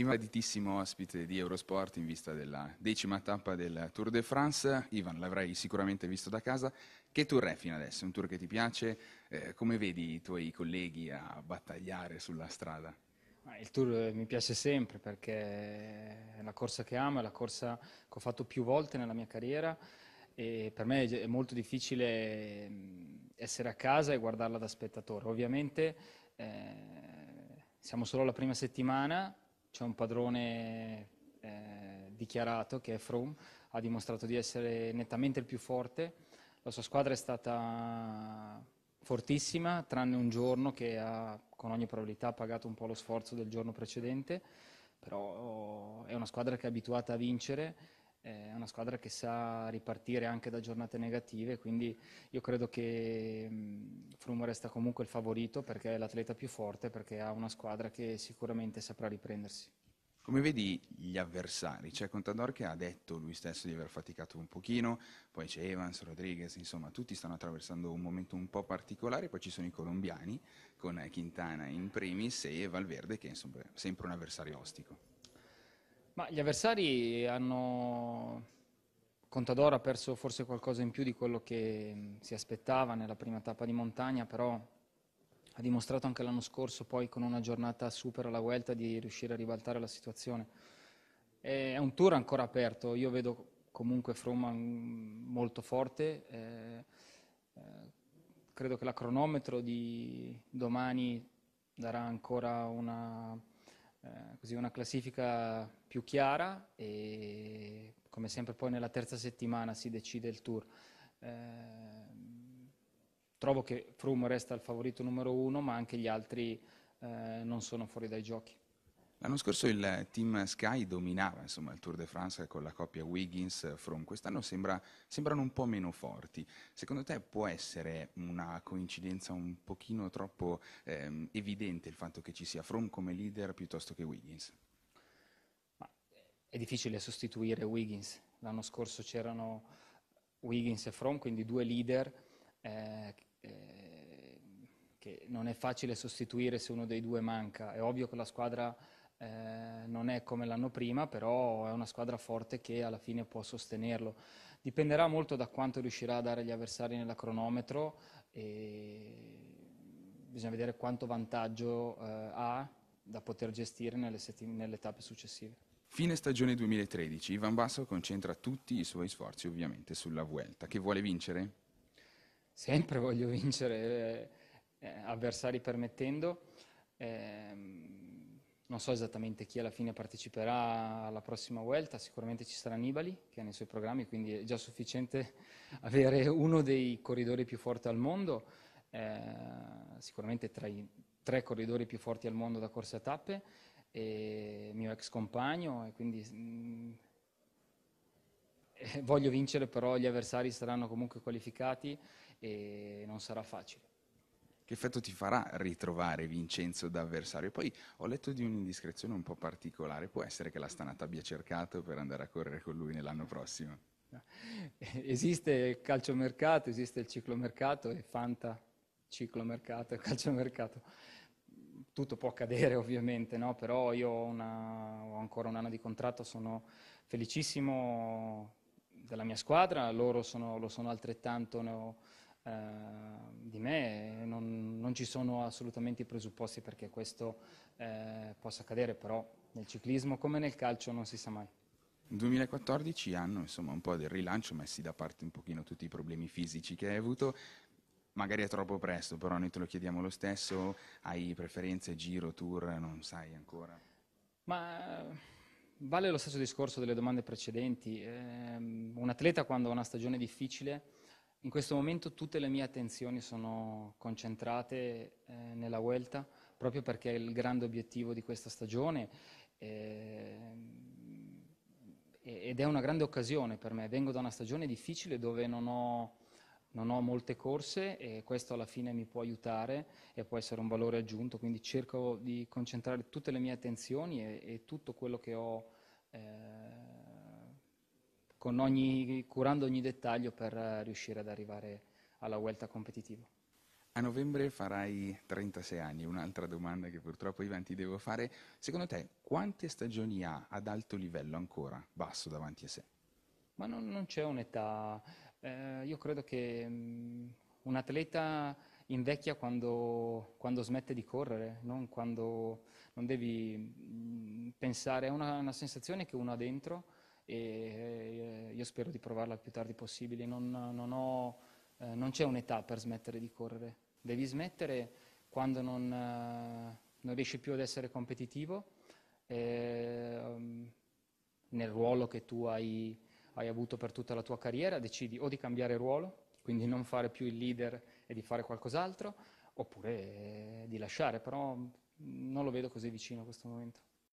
Invaditissimo ospite di Eurosport in vista della decima tappa del Tour de France. Ivan, l'avrai sicuramente visto da casa. Che tour è fino adesso? Un tour che ti piace? Eh, come vedi i tuoi colleghi a battagliare sulla strada? Il tour eh, mi piace sempre perché è la corsa che amo, è la corsa che ho fatto più volte nella mia carriera e per me è molto difficile mm, essere a casa e guardarla da spettatore. Ovviamente eh, siamo solo la prima settimana, c'è un padrone eh, dichiarato che è Froome, ha dimostrato di essere nettamente il più forte, la sua squadra è stata fortissima, tranne un giorno che ha con ogni probabilità pagato un po' lo sforzo del giorno precedente, però è una squadra che è abituata a vincere eh, è una squadra che sa ripartire anche da giornate negative, quindi io credo che mm, Frumo resta comunque il favorito perché è l'atleta più forte, perché ha una squadra che sicuramente saprà riprendersi. Come vedi gli avversari? C'è Contador che ha detto lui stesso di aver faticato un pochino, poi c'è Evans, Rodriguez, insomma tutti stanno attraversando un momento un po' particolare, poi ci sono i colombiani con Quintana in primis e Valverde che è sempre un avversario ostico. Ma gli avversari hanno... Contador ha perso forse qualcosa in più di quello che mm, si aspettava nella prima tappa di montagna, però ha dimostrato anche l'anno scorso poi con una giornata super alla Vuelta di riuscire a ribaltare la situazione. È un tour ancora aperto, io vedo comunque Froome mm, molto forte, eh, eh, credo che la cronometro di domani darà ancora una eh, così una classifica più chiara e come sempre poi nella terza settimana si decide il tour. Eh, trovo che Froome resta il favorito numero uno, ma anche gli altri eh, non sono fuori dai giochi. L'anno scorso il team Sky dominava insomma, il Tour de France con la coppia Wiggins-From, quest'anno sembra, sembrano un po' meno forti. Secondo te può essere una coincidenza un pochino troppo ehm, evidente il fatto che ci sia From come leader piuttosto che Wiggins? Ma è difficile sostituire Wiggins, l'anno scorso c'erano Wiggins e From, quindi due leader eh, eh, che non è facile sostituire se uno dei due manca. È ovvio che la squadra eh, non è come l'anno prima, però è una squadra forte che alla fine può sostenerlo. Dipenderà molto da quanto riuscirà a dare gli avversari nella cronometro e bisogna vedere quanto vantaggio eh, ha da poter gestire nelle, nelle tappe successive. Fine stagione 2013, Ivan Basso concentra tutti i suoi sforzi ovviamente sulla Vuelta, che vuole vincere? Sempre voglio vincere, eh, eh avversari permettendo. Eh, non so esattamente chi alla fine parteciperà alla prossima Vuelta, sicuramente ci sarà Nibali che ha nei suoi programmi, quindi è già sufficiente avere uno dei corridori più forti al mondo, eh, sicuramente tra i tre corridori più forti al mondo da corse a tappe, e mio ex compagno, e quindi mh, mm, voglio vincere, però gli avversari saranno comunque qualificati e non sarà facile che effetto ti farà ritrovare Vincenzo da avversario? Poi ho letto di un'indiscrezione un po' particolare, può essere che la Stanata abbia cercato per andare a correre con lui nell'anno prossimo? Esiste il calciomercato, esiste il ciclomercato e Fanta ciclomercato e calciomercato. Tutto può accadere ovviamente, no? però io ho, una, ho ancora un anno di contratto, sono felicissimo della mia squadra, loro sono, lo sono altrettanto, ne ho Ehm, di me, non, non, ci sono assolutamente i presupposti perché questo eh, possa accadere, però nel ciclismo come nel calcio non si sa mai. 2014 anno insomma un po' del rilancio, messi da parte un pochino tutti i problemi fisici che hai avuto, magari è troppo presto, però noi te lo chiediamo lo stesso, hai preferenze, giro, tour, non sai ancora? Ma vale lo stesso discorso delle domande precedenti, eh, un atleta quando ha una stagione difficile in questo momento tutte le mie attenzioni sono concentrate eh, nella Vuelta, proprio perché è il grande obiettivo di questa stagione eh, ed è una grande occasione per me. Vengo da una stagione difficile dove non ho, non ho, molte corse e questo alla fine mi può aiutare e può essere un valore aggiunto, quindi cerco di concentrare tutte le mie attenzioni e, e tutto quello che ho. Eh, ogni, curando ogni dettaglio per eh, riuscire ad arrivare alla Vuelta competitiva. A novembre farai 36 anni, un'altra domanda che purtroppo Ivan ti devo fare. Secondo te quante stagioni ha ad alto livello ancora Basso davanti a sé? Ma non, non c'è un'età, eh, io credo che mh, mm, un atleta invecchia quando, quando, smette di correre, non quando non devi mh, mm, pensare, è una, una sensazione che uno ha dentro e eh, io spero di provarla il più tardi possibile. Non, non, ho, eh, non c'è un'età per smettere di correre, devi smettere quando non, eh, non riesci più ad essere competitivo eh, nel ruolo che tu hai, hai avuto per tutta la tua carriera, decidi o di cambiare ruolo, quindi non fare più il leader e di fare qualcos'altro, oppure di lasciare, però non lo vedo così vicino a questo momento.